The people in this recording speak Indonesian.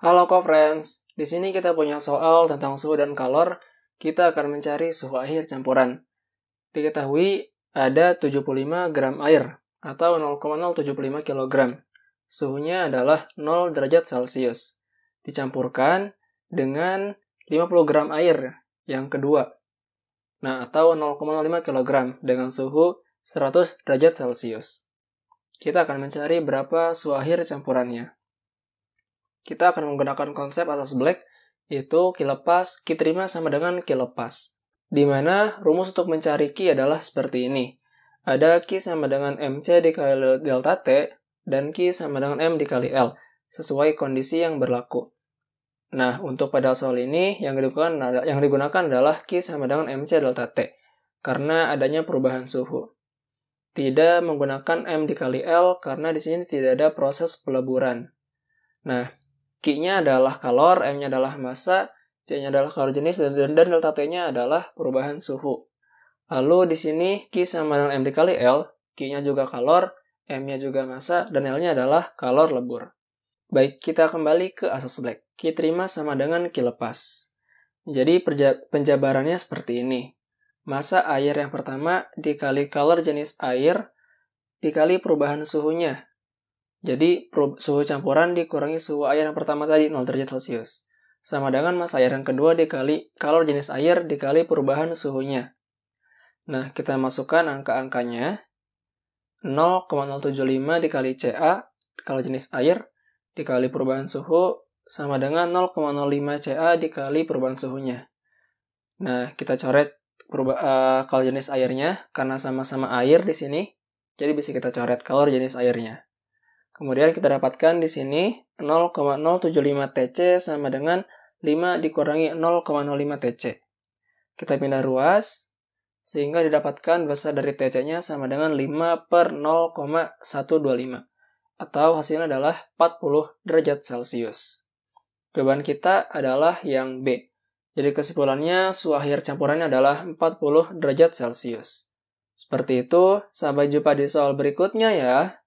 Halo co-friends, di sini kita punya soal tentang suhu dan kalor. Kita akan mencari suhu akhir campuran. Diketahui ada 75 gram air atau 0,075 kg. Suhunya adalah 0 derajat Celcius. Dicampurkan dengan 50 gram air yang kedua. Nah, atau 0,05 kg dengan suhu 100 derajat Celcius. Kita akan mencari berapa suhu akhir campurannya kita akan menggunakan konsep asas Black, yaitu ki lepas, ki terima sama dengan ki lepas. Di mana rumus untuk mencari ki adalah seperti ini. Ada ki sama dengan MC dikali delta T, dan ki sama dengan M dikali L, sesuai kondisi yang berlaku. Nah, untuk pada soal ini, yang digunakan, yang digunakan adalah ki sama dengan MC delta T, karena adanya perubahan suhu. Tidak menggunakan M dikali L, karena di sini tidak ada proses peleburan. Nah, Q-nya adalah kalor, M-nya adalah massa, C-nya adalah kalor jenis, dan, dan, dan delta T-nya adalah perubahan suhu. Lalu di sini Q sama dengan m dikali L, Q-nya juga kalor, M-nya juga massa, dan L-nya adalah kalor lebur. Baik, kita kembali ke asas Black. Q terima sama dengan Q lepas. Jadi penjabarannya seperti ini. Masa air yang pertama dikali kalor jenis air dikali perubahan suhunya jadi suhu campuran dikurangi suhu air yang pertama tadi 0 derajat Celcius. Sama dengan masa air yang kedua dikali kalor jenis air dikali perubahan suhunya. Nah, kita masukkan angka-angkanya. 0,075 dikali CA kalau jenis air dikali perubahan suhu sama dengan 0,05 CA dikali perubahan suhunya. Nah, kita coret uh, eh, kalau jenis airnya karena sama-sama air di sini. Jadi bisa kita coret kalor jenis airnya. Kemudian kita dapatkan di sini 0,075 TC sama dengan 5 dikurangi 0,05 TC. Kita pindah ruas, sehingga didapatkan besar dari TC-nya sama dengan 5 per 0,125, atau hasilnya adalah 40 derajat Celcius. Jawaban kita adalah yang B. Jadi kesimpulannya, suhu akhir campurannya adalah 40 derajat Celcius. Seperti itu, sampai jumpa di soal berikutnya ya.